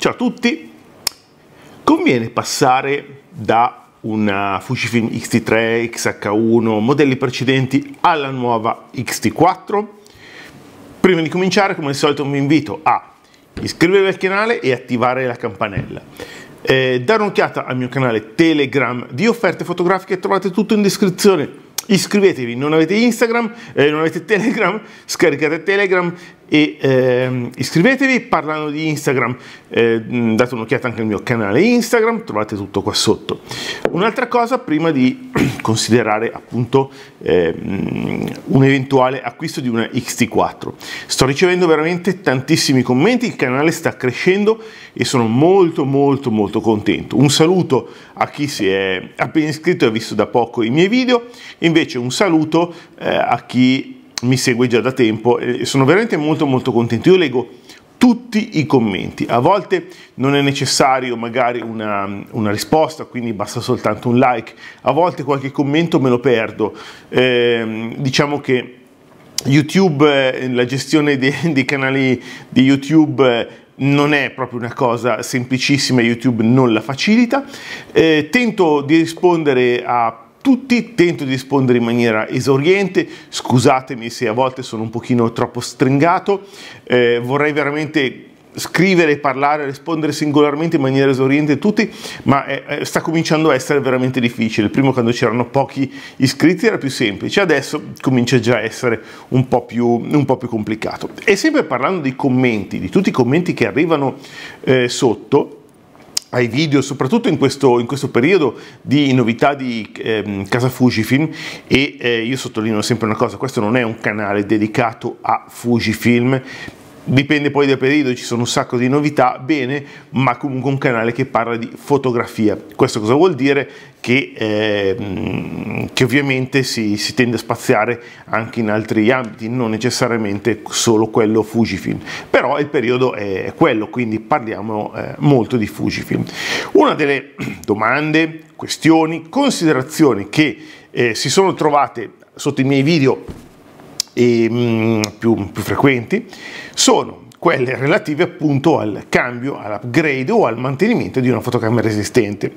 Ciao a tutti! Conviene passare da una uh, Fujifilm x 3 xh 1 modelli precedenti alla nuova xt 4 Prima di cominciare, come al solito, vi invito a iscrivervi al canale e attivare la campanella. Eh, dare un'occhiata al mio canale Telegram di offerte fotografiche, trovate tutto in descrizione iscrivetevi, non avete Instagram, eh, non avete Telegram, scaricate Telegram, e eh, iscrivetevi, parlando di Instagram, eh, date un'occhiata anche al mio canale Instagram, trovate tutto qua sotto. Un'altra cosa prima di considerare appunto eh, un eventuale acquisto di una XT4. Sto ricevendo veramente tantissimi commenti, il canale sta crescendo e sono molto molto molto contento. Un saluto a chi si è appena iscritto e ha visto da poco i miei video, invece un saluto eh, a chi mi segue già da tempo e sono veramente molto molto contento. Io leggo tutti i commenti. A volte non è necessario magari una, una, risposta, quindi basta soltanto un like, a volte qualche commento me lo perdo. Eh, diciamo che YouTube, eh, la gestione dei, dei canali di YouTube eh, non è proprio una cosa semplicissima, YouTube non la facilita. Eh, tento di rispondere a tutti, tento di rispondere in maniera esauriente, scusatemi se a volte sono un pochino troppo stringato, eh, vorrei veramente scrivere, parlare, rispondere singolarmente in maniera esauriente a tutti, ma eh, eh sta cominciando a essere veramente difficile. Prima quando c'erano pochi iscritti era più semplice, adesso comincia già a essere un po' più, un po più complicato. E sempre parlando dei commenti, di tutti i commenti che arrivano eh, sotto, ai video, soprattutto in questo, in questo periodo di novità di ehm, casa Fujifilm e eh, io sottolineo sempre una cosa, questo non è un canale dedicato a Fujifilm dipende poi dal periodo, ci sono un sacco di novità, bene, ma comunque un canale che parla di fotografia. Questo cosa vuol dire? Che, eh, che ovviamente si, si, tende a spaziare anche in altri ambiti, non necessariamente solo quello Fujifilm, però il periodo è quello, quindi parliamo eh, molto di Fujifilm. Una delle domande, questioni, considerazioni che eh, si sono trovate sotto i miei video e, mm, più, più frequenti sono quelle relative appunto al cambio, all'upgrade o al mantenimento di una fotocamera esistente.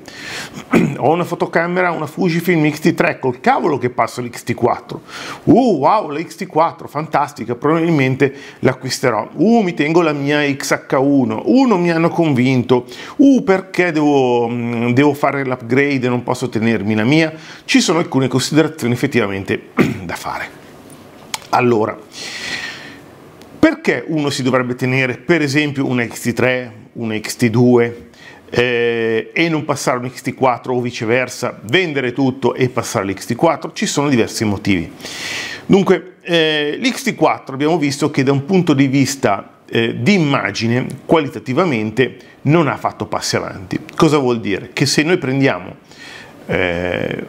Ho una fotocamera, una Fujifilm X-T3, col cavolo che passo l'X-T4. Uh, wow, la X-T4, fantastica, probabilmente l'acquisterò. Uh, mi tengo la mia XH1. Uh, non mi hanno convinto. Uh, perché devo, mm, devo fare l'upgrade e non posso tenermi la mia? Ci sono alcune considerazioni effettivamente da fare. Allora, perché uno si dovrebbe tenere per esempio un XT3, un XT2 eh, e non passare un XT4 o viceversa, vendere tutto e passare l'XT4? Ci sono diversi motivi. Dunque, eh, l'XT4 abbiamo visto che da un punto di vista eh, di immagine, qualitativamente, non ha fatto passi avanti. Cosa vuol dire? Che se noi prendiamo eh,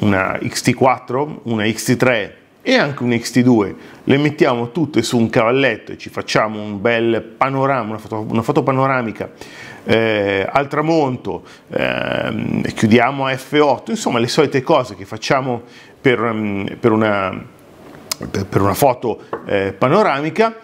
una XT4, una XT3, e anche un xt 2 Le mettiamo tutte su un cavalletto e ci facciamo un bel panorama, una foto, una foto panoramica eh, al tramonto, eh, chiudiamo a F8, insomma le solite cose che facciamo per, mm, per, una, per una, foto eh, panoramica.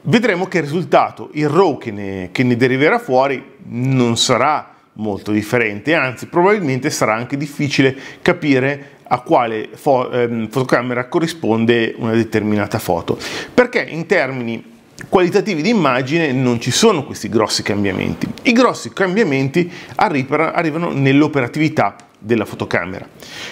Vedremo che il risultato, il RAW che ne, che ne deriverà fuori, non sarà molto differente, anzi probabilmente sarà anche difficile capire a quale fo- ehm, fotocamera corrisponde una determinata foto, perché in termini qualitativi di immagine non ci sono questi grossi cambiamenti. I grossi cambiamenti arrivano nell'operatività della fotocamera.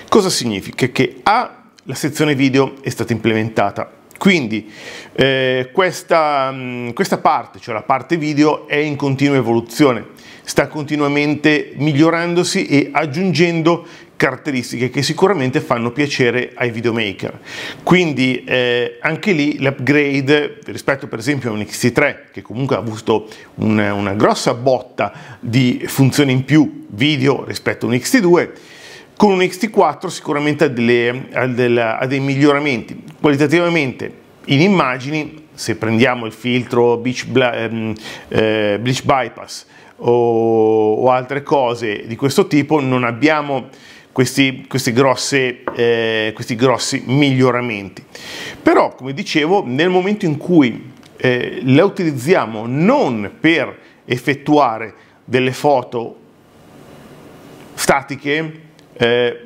Cosa significa? Che A, la sezione video è stata implementata, quindi eh, questa, mm, questa parte, cioè la parte video, è in continua evoluzione, sta continuamente migliorandosi e aggiungendo caratteristiche che sicuramente fanno piacere ai videomaker. Quindi eh, anche lì l'upgrade rispetto per esempio a un xt 3 che comunque ha avuto una, una grossa botta di funzioni in più video rispetto a un xt 2 con un xt 4 sicuramente ha, delle, ha, della, ha, dei miglioramenti qualitativamente in immagini se prendiamo il filtro Beach, ehm, eh, Bleach Bypass o, o altre cose di questo tipo non abbiamo questi, questi, grosse, eh, questi grossi miglioramenti. Però, come dicevo, nel momento in cui eh, la utilizziamo non per effettuare delle foto statiche, eh,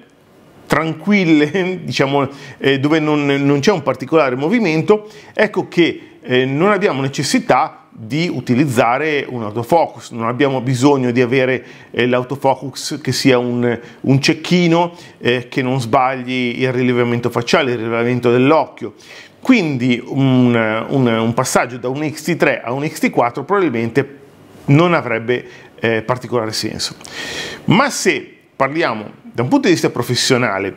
tranquille, diciamo, eh, dove non, non c'è un particolare movimento, ecco che eh, non abbiamo necessità di utilizzare un autofocus, non abbiamo bisogno di avere eh, l'autofocus che sia un, un cecchino eh, che non sbagli il rilevamento facciale, il rilevamento dell'occhio. Quindi un, un, un, passaggio da un X-T3 a un X-T4 probabilmente non avrebbe eh, particolare senso. Ma se parliamo da un punto di vista professionale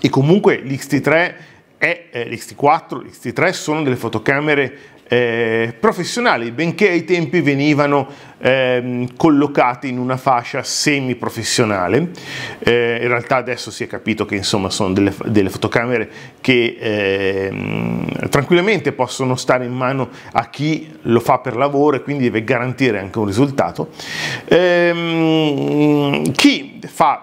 e comunque l'X-T3 è l'X-T4, eh, l'X-T3 sono delle fotocamere eh, professionali, benché ai tempi venivano ehm, collocati in una fascia semiprofessionale. Eh, in realtà adesso si è capito che insomma sono delle, delle fotocamere che ehm, tranquillamente possono stare in mano a chi lo fa per lavoro e quindi deve garantire anche un risultato. Ehm, chi fa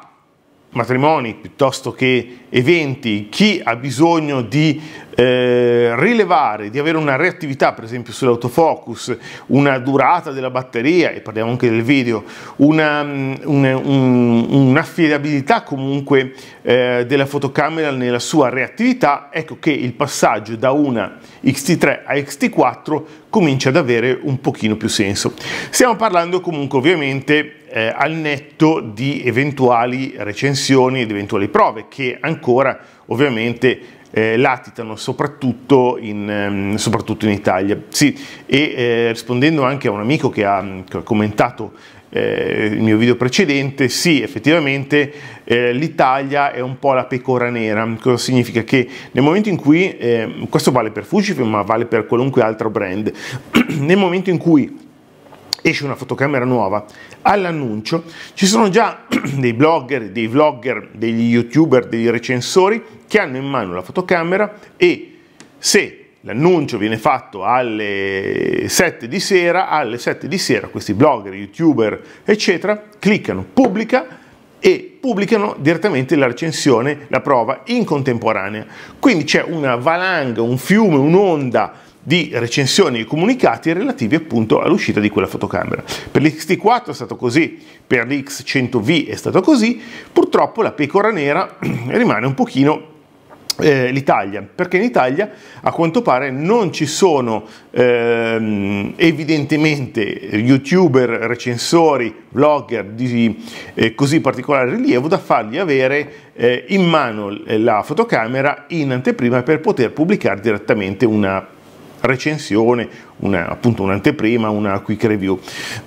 matrimoni piuttosto che eventi, chi ha bisogno di eh, rilevare di avere una reattività per esempio sull'autofocus, una durata della batteria e parliamo anche del video, un'affidabilità mm, un, un, un comunque eh, della fotocamera nella sua reattività, ecco che il passaggio da una xt 3 a xt 4 comincia ad avere un pochino più senso. Stiamo parlando comunque ovviamente eh, al netto di eventuali recensioni ed eventuali prove che ancora ovviamente eh, latitano soprattutto in, ehm, soprattutto in Italia. Sì, e eh, rispondendo anche a un amico che ha, mm, che ha commentato eh, il mio video precedente, sì, effettivamente eh, l'Italia è un po' la pecora nera. Cosa significa? Che nel momento in cui, eh, questo vale per Fujifilm, ma vale per qualunque altro brand, nel momento in cui esce una fotocamera nuova, all'annuncio ci sono già dei blogger, dei vlogger, degli youtuber, dei recensori che hanno in mano la fotocamera e se l'annuncio viene fatto alle 7 di sera, alle 7 di sera questi blogger, youtuber, eccetera, cliccano pubblica e pubblicano direttamente la recensione, la prova in contemporanea. Quindi c'è una valanga, un fiume, un'onda di recensioni e comunicati relativi appunto all'uscita di quella fotocamera. Per lxt 4 è stato così, per l'X100V è stato così, purtroppo la pecora nera rimane un pochino eh, l'Italia, perché in Italia a quanto pare non ci sono ehm, evidentemente youtuber, recensori, vlogger di eh, così particolare rilievo da fargli avere eh, in mano eh, la fotocamera in anteprima per poter pubblicare direttamente una recensione, una, appunto un'anteprima, una quick review.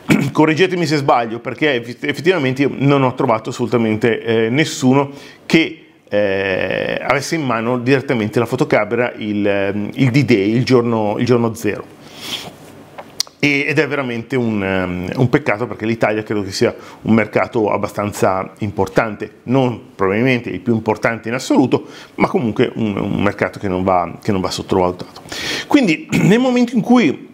Correggetemi se sbaglio perché effettivamente io non ho trovato assolutamente eh, nessuno che eh, avesse in mano direttamente la fotocamera il, ehm, il D-Day, il giorno, il giorno zero ed è veramente un, ehm, un peccato perché l'Italia credo che sia un mercato abbastanza importante, non probabilmente il più importante in assoluto, ma comunque un, un mercato che non, va, che non va sottovalutato. Quindi nel momento in cui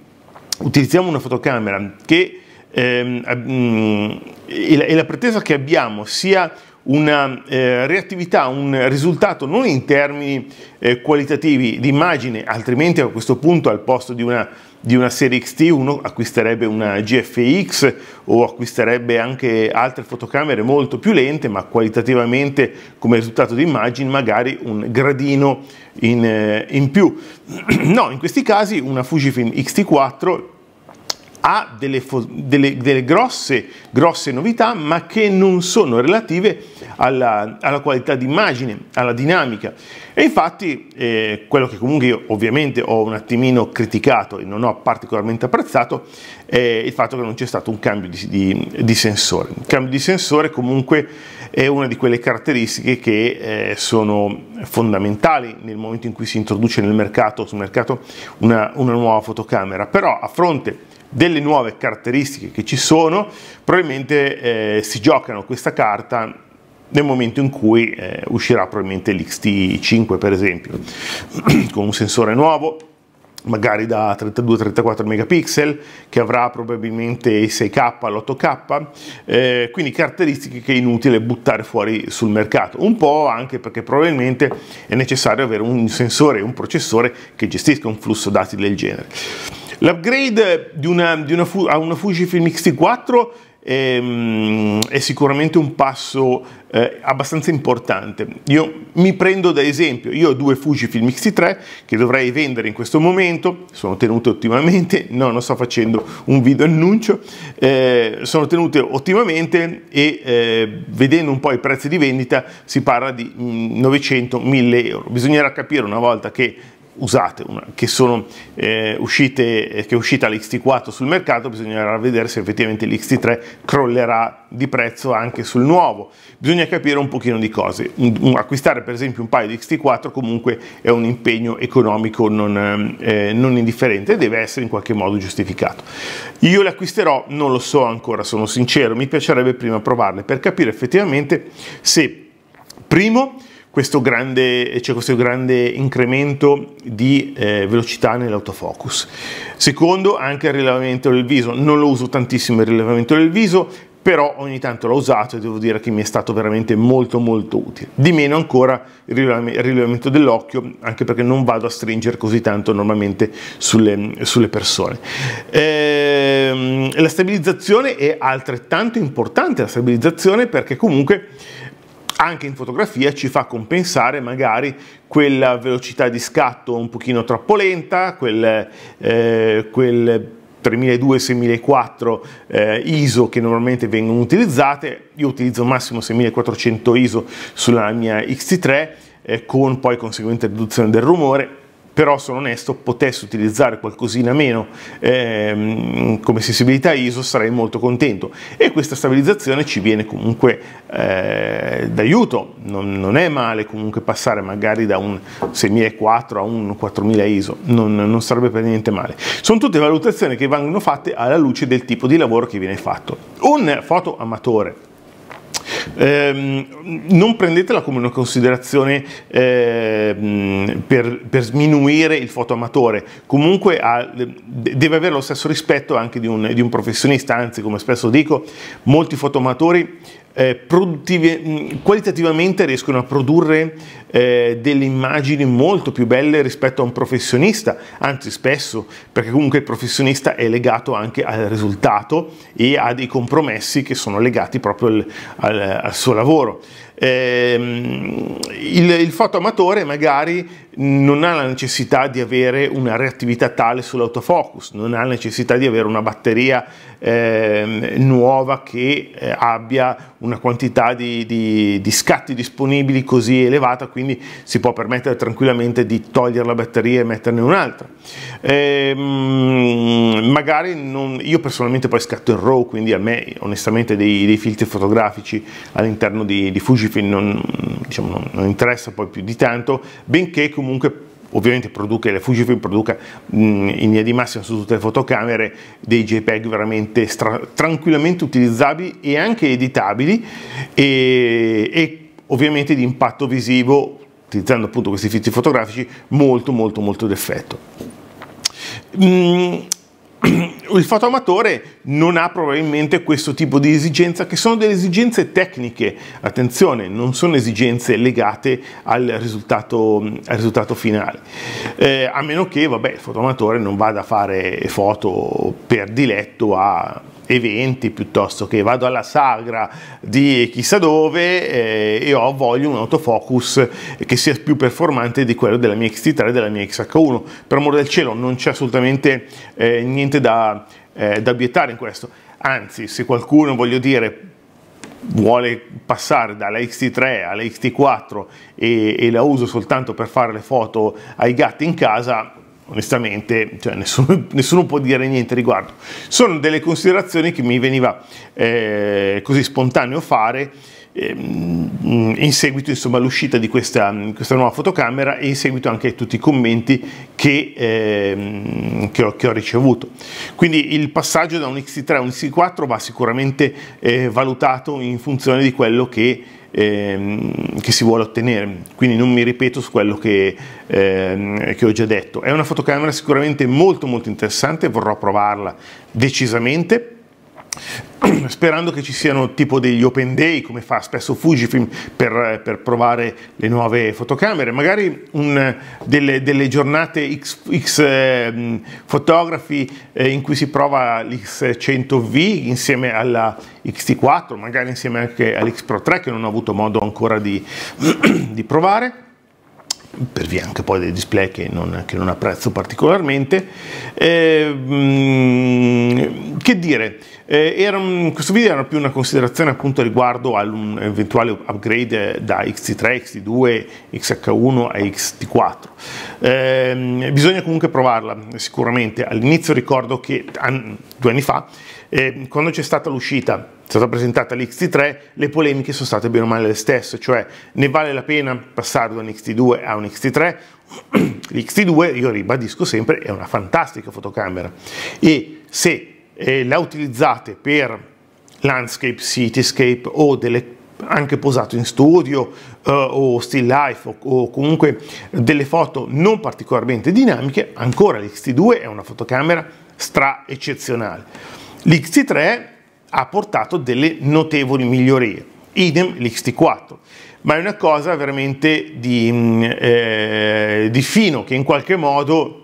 utilizziamo una fotocamera che ehm, mm, e la pretesa che abbiamo sia una eh, reattività, un risultato non in termini eh, qualitativi di immagine, altrimenti a questo punto al posto di una, di una serie XT uno acquisterebbe una GFX o acquisterebbe anche altre fotocamere molto più lente, ma qualitativamente come risultato di immagine magari un gradino in, eh, in più. no, in questi casi una Fujifilm XT4 ha delle, delle, delle grosse, grosse, novità, ma che non sono relative alla, alla qualità d'immagine, alla dinamica. E infatti, eh, quello che comunque io ovviamente ho un attimino criticato e non ho particolarmente apprezzato è il fatto che non c'è stato un cambio di, di, di sensore. Un cambio di sensore comunque è una di quelle caratteristiche che eh, sono fondamentali nel momento in cui si introduce nel mercato, sul mercato una, una nuova fotocamera, però a fronte delle nuove caratteristiche che ci sono, probabilmente eh, si giocano questa carta nel momento in cui eh, uscirà probabilmente l'XT5 per esempio, con un sensore nuovo, magari da 32-34 megapixel, che avrà probabilmente i 6K, l'8K, eh, quindi caratteristiche che è inutile buttare fuori sul mercato, un po' anche perché probabilmente è necessario avere un sensore, un processore che gestisca un flusso dati del genere. L'upgrade di una, di una, a una Fujifilm X-T4 ehm, è sicuramente un passo eh, abbastanza importante. Io mi prendo da esempio, io ho due Fujifilm X3 che dovrei vendere in questo momento, sono tenute ottimamente, no non sto facendo un video annuncio, eh, sono tenute ottimamente e eh, vedendo un po' i prezzi di vendita si parla di 900-1000 mm, euro. Bisognerà capire una volta che usate, una, che, sono, eh, uscite, eh, che è uscita l'XT4 sul mercato, bisognerà vedere se effettivamente l'XT3 crollerà di prezzo anche sul nuovo. Bisogna capire un pochino di cose. Un, un, acquistare per esempio un paio di XT4 comunque è un impegno economico non, eh, eh non indifferente e deve essere in qualche modo giustificato. Io le acquisterò, non lo so ancora, sono sincero, mi piacerebbe prima provarle per capire effettivamente se Primo, questo grande, cioè questo grande incremento di eh, velocità nell'autofocus. Secondo, anche il rilevamento del viso. Non lo uso tantissimo il rilevamento del viso, però ogni tanto l'ho usato e devo dire che mi è stato veramente molto molto utile. Di meno ancora il rilevamento dell'occhio, anche perché non vado a stringere così tanto normalmente sulle, sulle persone. Ehm, la stabilizzazione è altrettanto importante, la stabilizzazione perché comunque anche in fotografia ci fa compensare magari quella velocità di scatto un pochino troppo lenta, quel, eh, quel 3200-6400 eh, ISO che normalmente vengono utilizzate, io utilizzo massimo 6400 ISO sulla mia X3 eh, con poi conseguente riduzione del rumore però sono onesto, potessi utilizzare qualcosina meno ehm, come sensibilità ISO sarei molto contento e questa stabilizzazione ci viene comunque eh, d'aiuto, non, non, è male comunque passare magari da un 6004 a un 4000 ISO, non, non sarebbe per niente male. Sono tutte valutazioni che vanno fatte alla luce del tipo di lavoro che viene fatto. Un fotoamatore Ehm, non prendetela come una considerazione eh, per, per, sminuire il fotoamatore, comunque ha, deve avere lo stesso rispetto anche di un, di un professionista, anzi come spesso dico, molti fotoamatori eh, qualitativamente riescono a produrre eh, delle immagini molto più belle rispetto a un professionista, anzi spesso, perché comunque il professionista è legato anche al risultato e a dei compromessi che sono legati proprio al, al, al suo lavoro. Eh, il, il fotoamatore magari non ha la necessità di avere una reattività tale sull'autofocus, non ha la necessità di avere una batteria eh, nuova che eh, abbia una quantità di, di, di, scatti disponibili così elevata, quindi si può permettere tranquillamente di togliere la batteria e metterne un'altra. Eh, magari non, io personalmente poi scatto in RAW, quindi a me onestamente dei, dei filtri fotografici all'interno di, di Fujifilm non, diciamo, non, non interessa poi più di tanto, benché comunque ovviamente produca, la Fujifilm produca mh, in linea di massima su tutte le fotocamere dei JPEG veramente tranquillamente utilizzabili e anche editabili e, e, ovviamente di impatto visivo utilizzando appunto questi filtri fotografici molto molto molto d'effetto il fotoamatore non ha probabilmente questo tipo di esigenza che sono delle esigenze tecniche, attenzione, non sono esigenze legate al risultato, al risultato finale, eh, a meno che vabbè, il fotoamatore non vada a fare foto per diletto a eventi piuttosto che vado alla sagra di chissà dove eh, e ho voglio un autofocus che sia più performante di quello della mia xt 3 e della mia XH1 per amore del cielo non c'è assolutamente eh, niente da, eh, da obiettare in questo anzi se qualcuno voglio dire vuole passare dalla xt 3 alla xt 4 e, e la uso soltanto per fare le foto ai gatti in casa onestamente cioè, nessuno, nessuno, può dire niente riguardo. Sono delle considerazioni che mi veniva eh, così spontaneo fare ehm, in seguito all'uscita di questa, questa, nuova fotocamera e in seguito anche a tutti i commenti che, eh, che, ho, che ho, ricevuto. Quindi il passaggio da un X3 a un X4 va sicuramente eh, valutato in funzione di quello che ehm, che si vuole ottenere, quindi non mi ripeto su quello che, ehm, che ho già detto. È una fotocamera sicuramente molto molto interessante, vorrò provarla decisamente sperando che ci siano tipo degli open day come fa spesso Fujifilm per, per provare le nuove fotocamere, magari un, delle, delle, giornate X, X eh, fotografi eh, in cui si prova l'X100V insieme alla xt 4 magari insieme anche all'X Pro 3 che non ho avuto modo ancora di, di provare per via anche poi dei display che non, che non apprezzo particolarmente. Eh, mm, che dire, eh, un, questo video era più una considerazione appunto riguardo ad un eventuale upgrade da XT3, XT2, XH1 a XT4. Eh, bisogna comunque provarla sicuramente. All'inizio ricordo che an, due anni fa, eh, quando c'è stata l'uscita stata presentata l'XT3, le polemiche sono state bene o male le stesse, cioè ne vale la pena passare da un XT2 a un XT3? L'XT2, io ribadisco sempre, è una fantastica fotocamera e se eh, la utilizzate per landscape, cityscape o delle anche posato in studio eh, o still life o, o, comunque delle foto non particolarmente dinamiche, ancora l'XT2 è una fotocamera stra eccezionale. L'XT3 ha portato delle notevoli migliorie, idem l'XT4, ma è una cosa veramente di, mm, eh, di fino che in qualche modo,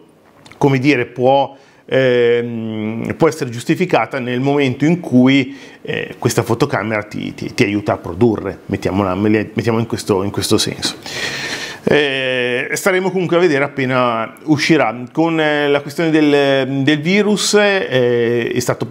come dire, può, eh, può essere giustificata nel momento in cui eh, questa fotocamera ti, ti, ti, aiuta a produrre, mettiamola, mettiamo in questo, in questo senso. Eh, staremo comunque a vedere appena uscirà. Con eh, la questione del, del virus eh, è, stato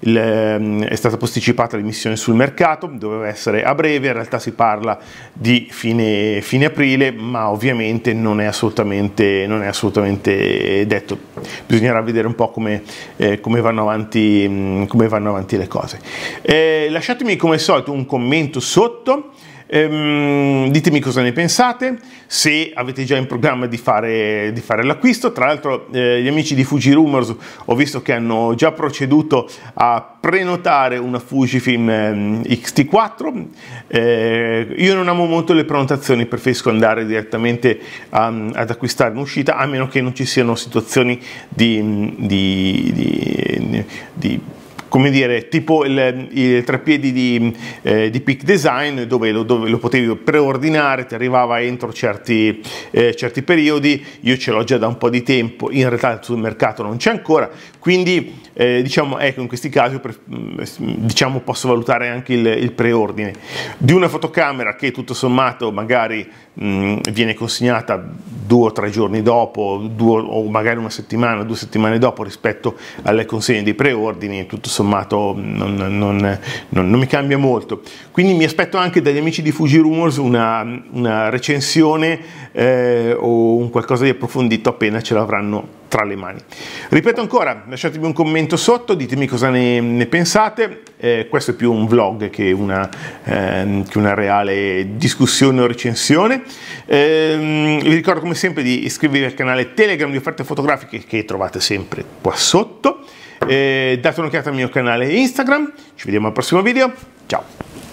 il, mm, è stata posticipata l'emissione sul mercato, doveva essere a breve, in realtà si parla di fine, fine aprile, ma ovviamente non è, assolutamente, non è assolutamente detto. Bisognerà vedere un po' come, eh, come, vanno, avanti, mm, come vanno, avanti, le cose. Eh, lasciatemi come al solito un commento sotto. Ehm, ditemi cosa ne pensate, se avete già in programma di fare, di fare l'acquisto. Tra l'altro eh, gli amici di Fuji Rumors ho visto che hanno già proceduto a prenotare una Fujifilm ehm, X-T4. Eh, io non amo molto le prenotazioni, preferisco andare direttamente um, ad acquistare un'uscita, a meno che non ci siano situazioni di, di, di, di come dire, tipo il, il treppiedi di, eh, di, Peak Design dove lo, dove lo, potevi preordinare, ti arrivava entro certi, eh, certi periodi, io ce l'ho già da un po' di tempo, in realtà sul mercato non c'è ancora, quindi eh, diciamo, ecco, in questi casi mm, diciamo, posso valutare anche il, il preordine. Di una fotocamera che tutto sommato magari mh, mm, viene consegnata due o tre giorni dopo, due, o magari una settimana, due settimane dopo rispetto alle consegne dei preordini, tutto sommato mm, non, non, non, non mi cambia molto. Quindi mi aspetto anche dagli amici di Fuji Rumors una, una recensione eh, o un qualcosa di approfondito appena ce l'avranno tra le mani. Ripeto ancora, lasciatemi un commento sotto, ditemi cosa ne, ne pensate, eh, questo è più un vlog che una, eh, che una reale discussione o recensione. Eh, vi ricordo come sempre di iscrivervi al canale Telegram di offerte fotografiche che trovate sempre qua sotto, eh, date un'occhiata al mio canale Instagram, ci vediamo al prossimo video, ciao!